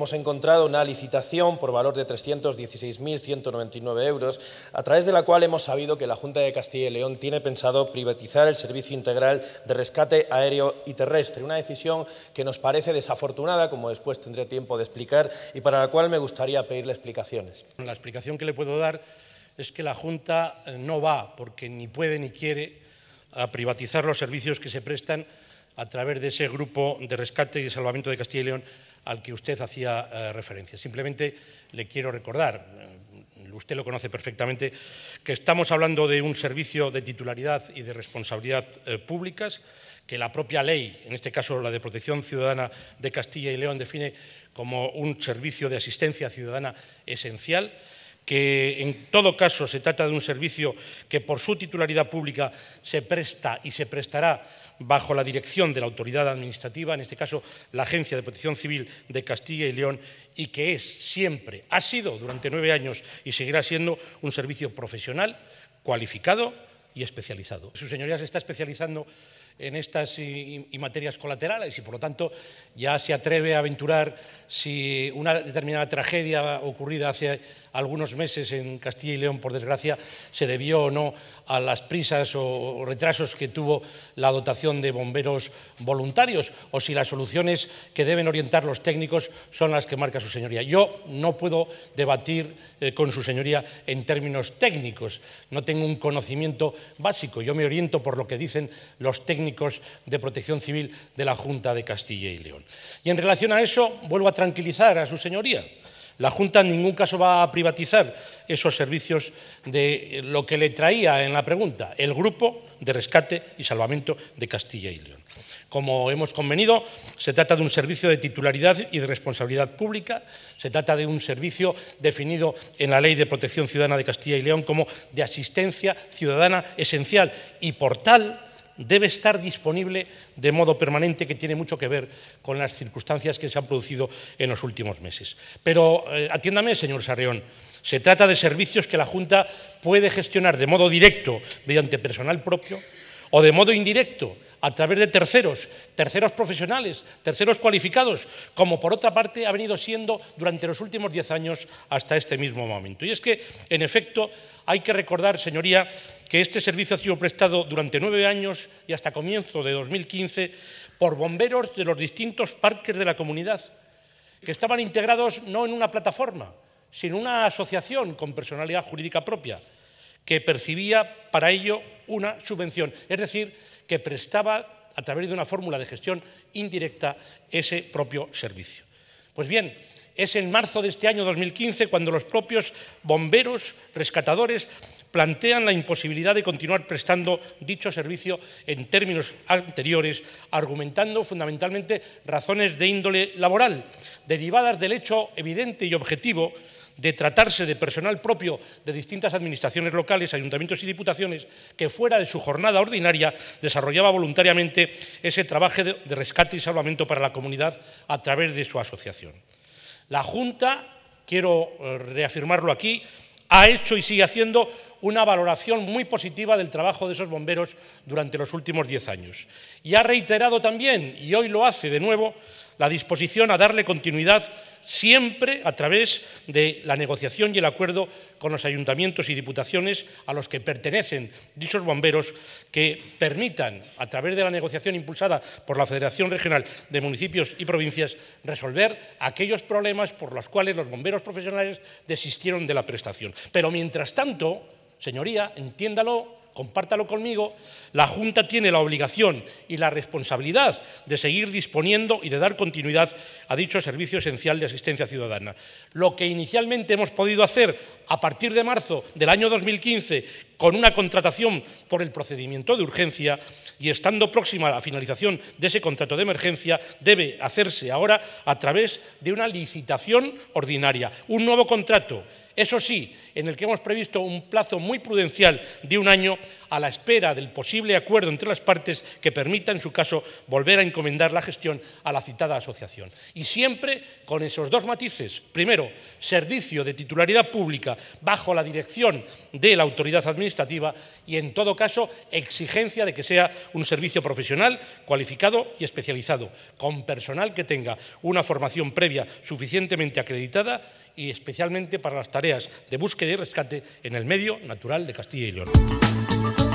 hemos encontrado una licitación por valor de 316.199 euros, a través de la cual hemos sabido que la Junta de Castilla y León tiene pensado privatizar el servicio integral de rescate aéreo y terrestre, una decisión que nos parece desafortunada, como después tendré tiempo de explicar, y para la cual me gustaría pedirle explicaciones. La explicación que le puedo dar es que la Junta eh, no va, porque ni puede ni quiere, a privatizar los servicios que se prestan a través de ese grupo de rescate y de salvamento de Castilla y León al que usted hacía eh, referencia. Simplemente le quiero recordar, eh, usted lo conoce perfectamente, que estamos hablando de un servicio de titularidad y de responsabilidad eh, públicas, que la propia ley, en este caso la de protección ciudadana de Castilla y León, define como un servicio de asistencia ciudadana esencial que en todo caso se trata de un servicio que por su titularidad pública se presta y se prestará bajo la dirección de la autoridad administrativa, en este caso la Agencia de Protección Civil de Castilla y León, y que es siempre, ha sido durante nueve años y seguirá siendo un servicio profesional, cualificado, especializado. Su señoría se está especializando en estas y, materias colaterales y por lo tanto ya se atreve a aventurar si una determinada tragedia ocurrida hace algunos meses en Castilla y León, por desgracia, se debió o no a las prisas o, retrasos que tuvo la dotación de bomberos voluntarios o si las soluciones que deben orientar los técnicos son las que marca su señoría. Yo no puedo debatir eh, con su señoría en términos técnicos, no tengo un conocimiento básico. Yo me oriento por lo que dicen los técnicos de protección civil de la Junta de Castilla y León. Y en relación a eso, vuelvo a tranquilizar a su señoría. La Junta en ningún caso va a privatizar esos servicios de lo que le traía en la pregunta, el Grupo de Rescate y Salvamento de Castilla y León. Como hemos convenido, se trata de un servicio de titularidad y de responsabilidad pública, se trata de un servicio definido en la Ley de Protección Ciudadana de Castilla y León como de asistencia ciudadana esencial y portal debe estar disponible de modo permanente, que tiene mucho que ver con las circunstancias que se han producido en los últimos meses. Pero eh, atiéndame, señor Sarreón, se trata de servicios que la Junta puede gestionar de modo directo mediante personal propio o de modo indirecto a través de terceros, terceros profesionales, terceros cualificados, como por otra parte ha venido siendo durante los últimos diez años hasta este mismo momento. Y es que, en efecto, hay que recordar, señoría, que este servicio ha sido prestado durante nueve años y hasta comienzo de 2015 por bomberos de los distintos parques de la comunidad, que estaban integrados no en una plataforma, sino en una asociación con personalidad jurídica propia, que percibía para ello una subvención, es decir, que prestaba a través de una fórmula de gestión indirecta ese propio servicio. Pues bien, es en marzo de este año 2015 cuando los propios bomberos, rescatadores, plantean la imposibilidad de continuar prestando dicho servicio en términos anteriores, argumentando fundamentalmente razones de índole laboral, derivadas del hecho evidente y objetivo de tratarse de personal propio de distintas administraciones locales, ayuntamientos y diputaciones, que fuera de su jornada ordinaria desarrollaba voluntariamente ese trabajo de rescate y salvamento para la comunidad a través de su asociación. La Junta, quiero eh, reafirmarlo aquí, ha hecho y sigue haciendo una valoración muy positiva del trabajo de esos bomberos durante los últimos diez años. Y ha reiterado también, y hoy lo hace de nuevo, la disposición a darle continuidad siempre a través de la negociación y el acuerdo con los ayuntamientos y diputaciones a los que pertenecen dichos bomberos que permitan, a través de la negociación impulsada por la Federación Regional de Municipios y Provincias, resolver aquellos problemas por los cuales los bomberos profesionales desistieron de la prestación. Pero mientras tanto, señoría, entiéndalo compártalo conmigo, la Junta tiene la obligación y la responsabilidad de seguir disponiendo y de dar continuidad a dicho servicio esencial de asistencia ciudadana. Lo que inicialmente hemos podido hacer a partir de marzo del año 2015 con una contratación por el procedimiento de urgencia y estando próxima a la finalización de ese contrato de emergencia, debe hacerse ahora a través de una licitación ordinaria, un nuevo contrato eso sí, en el que hemos previsto un plazo muy prudencial de un año a la espera del posible acuerdo entre las partes que permita, en su caso, volver a encomendar la gestión a la citada asociación. Y siempre con esos dos matices. Primero, servicio de titularidad pública bajo la dirección de la autoridad administrativa y, en todo caso, exigencia de que sea un servicio profesional, cualificado y especializado, con personal que tenga una formación previa suficientemente acreditada y especialmente para las tareas de búsqueda y rescate en el medio natural de Castilla y León.